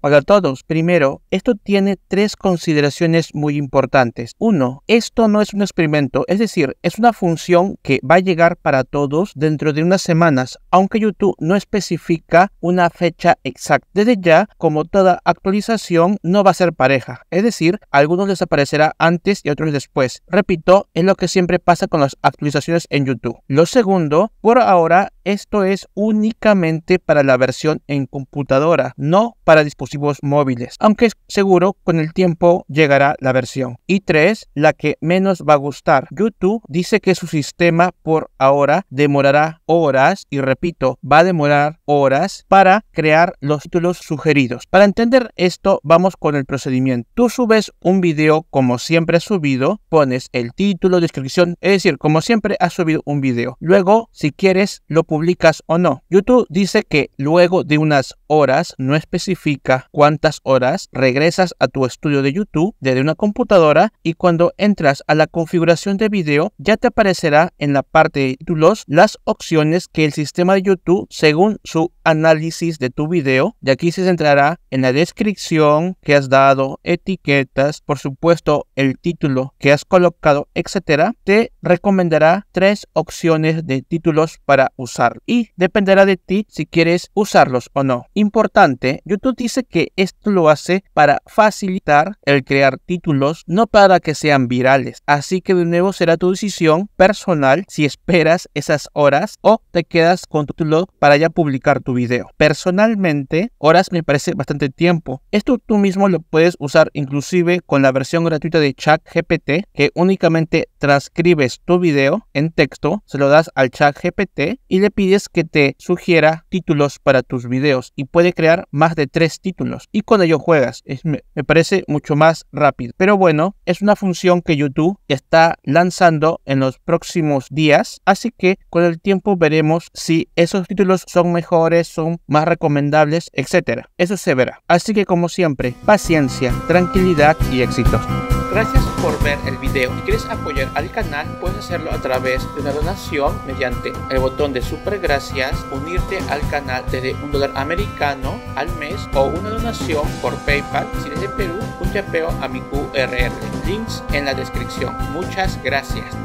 para todos. Primero, esto tiene tres consideraciones muy importantes. Uno, esto no es un experimento, es decir, es una función que va a llegar para todos dentro de unas semanas, aunque YouTube no especifica una fecha exacta. Desde ya, como toda actualización, no va a ser pareja, es decir, algunos les antes y otros después. Repito, es lo que siempre pasa con las actualizaciones en YouTube. Lo segundo, por ahora, esto es únicamente para la versión en computadora, no para dispositivos móviles, aunque seguro con el tiempo llegará la versión. Y 3, la que menos va a gustar. YouTube dice que su sistema por ahora demorará horas, y repito, va a demorar horas para crear los títulos sugeridos. Para entender esto, vamos con el procedimiento. Tú subes un vídeo, como siempre has subido, pones el título, descripción, es decir, como siempre has subido un vídeo. Luego, si quieres, lo publicas o no. YouTube dice que luego de unas horas, no especifica cuántas horas regresas a tu estudio de YouTube desde una computadora y cuando entras a la configuración de video ya te aparecerá en la parte de títulos las opciones que el sistema de YouTube según su análisis de tu video. De aquí se centrará en la descripción que has dado, etiquetas, por supuesto el título que has colocado, etcétera. Te recomendará tres opciones de títulos para usar y dependerá de ti si quieres usarlos o no. Importante, YouTube dice que esto lo hace para facilitar el crear títulos, no para que sean virales. Así que de nuevo será tu decisión personal si esperas esas horas o te quedas con tu título para ya publicar tu video. Personalmente, horas me parece bastante tiempo. Esto tú mismo lo puedes usar inclusive con la versión gratuita de ChatGPT que únicamente transcribes tu video en texto, se lo das al ChatGPT y le pides que te sugiera títulos para tus videos y puede crear más de tres títulos y con ello juegas. me, parece mucho más rápido. Pero bueno, es una función que YouTube está lanzando en los próximos días, así que con el tiempo veremos si esos títulos son mejores, son más recomendables, etcétera. Eso se verá. Así que como siempre, paciencia, tranquilidad y éxitos. Gracias por ver el video. Si quieres apoyar al canal, puedes hacerlo a través de una donación mediante el botón de super gracias, unirte al canal desde un dólar americano al mes o una donación por PayPal si eres de Perú, un chapeo a mi QRR. Links en la descripción. Muchas gracias.